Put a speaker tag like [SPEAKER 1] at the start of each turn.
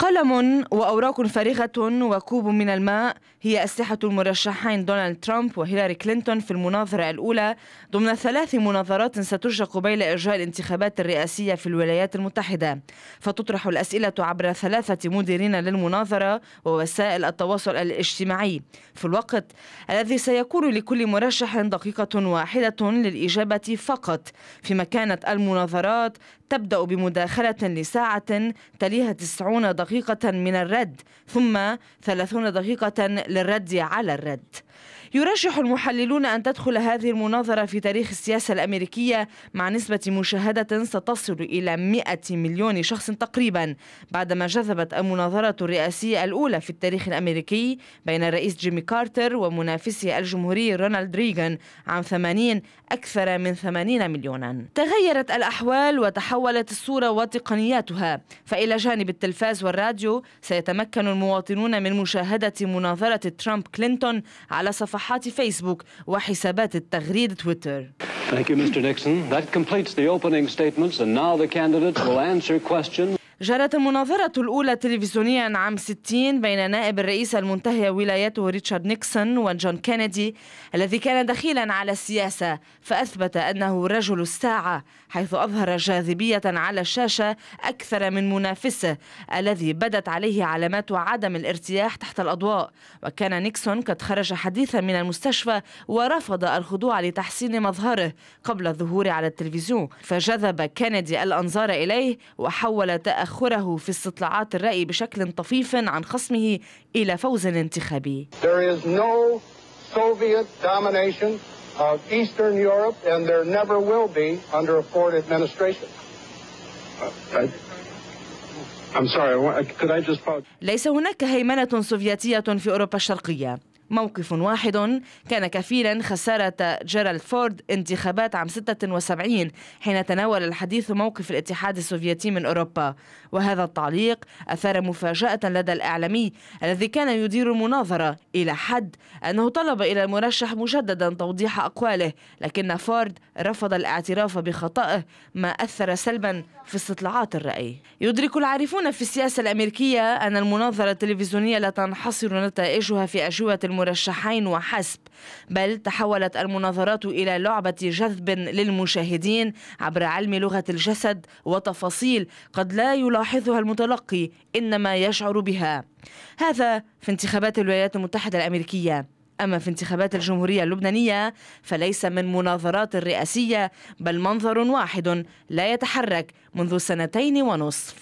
[SPEAKER 1] قلم وأوراق فارغة وكوب من الماء هي أسلحة المرشحين دونالد ترامب وهيلاري كلينتون في المناظرة الأولى ضمن ثلاث مناظرات ستجرى قبيل إرجاء الانتخابات الرئاسية في الولايات المتحدة فتطرح الأسئلة عبر ثلاثة مديرين للمناظرة ووسائل التواصل الاجتماعي في الوقت الذي سيكون لكل مرشح دقيقة واحدة للإجابة فقط فيما كانت المناظرات تبدأ بمداخلة لساعة تليها 90 دقيقة دقيقة من الرد ثم 30 دقيقة للرد على الرد يرجح المحللون أن تدخل هذه المناظرة في تاريخ السياسة الأمريكية مع نسبة مشاهدة ستصل إلى 100 مليون شخص تقريبا بعدما جذبت المناظرة الرئاسية الأولى في التاريخ الأمريكي بين الرئيس جيمي كارتر ومنافسه الجمهوري رونالد ريغان عام 80 أكثر من 80 مليونا تغيرت الأحوال وتحولت الصورة وتقنياتها فإلى جانب التلفاز والراديو سيتمكن المواطنون من مشاهدة مناظرة ترامب كلينتون على على صفحات فيسبوك وحسابات التغريد تويتر Thank you, Mr. Nixon. That completes the opening statements, and now the candidates will answer questions. جرت المناظرة الأولى تلفزيونيا عام 60 بين نائب الرئيس المنتهي ولايته ريتشارد نيكسون وجون كينيدي الذي كان دخيلا على السياسة فأثبت أنه رجل الساعة حيث أظهر جاذبية على الشاشة أكثر من منافسه الذي بدت عليه علامات عدم الارتياح تحت الأضواء وكان نيكسون قد خرج حديثا من المستشفى ورفض الخضوع لتحسين مظهره قبل الظهور على التلفزيون فجذب كينيدي الأنظار إليه وحول تأخذ تأخره في استطلاعات الرأي بشكل طفيف عن خصمه إلى فوز انتخابي of Eastern Europe, and there never will be under a Ford administration. I'm sorry, could I just... ليس هناك هيمنة سوفيتية في أوروبا الشرقية موقف واحد كان كفيلا خسارة جيرالد فورد انتخابات عام 76 حين تناول الحديث موقف الاتحاد السوفيتي من أوروبا وهذا التعليق أثار مفاجأة لدى الإعلامي الذي كان يدير المناظرة إلى حد أنه طلب إلى المرشح مجددا توضيح أقواله لكن فورد رفض الاعتراف بخطئه ما أثر سلبا في استطلاعات الرأي يدرك العارفون في السياسة الأمريكية أن المناظرة التلفزيونية لا تنحصر نتائجها في أجوبة مرشحين وحسب بل تحولت المناظرات إلى لعبة جذب للمشاهدين عبر علم لغة الجسد وتفاصيل قد لا يلاحظها المتلقي إنما يشعر بها هذا في انتخابات الولايات المتحدة الأمريكية أما في انتخابات الجمهورية اللبنانية فليس من مناظرات رئاسية بل منظر واحد لا يتحرك منذ سنتين ونصف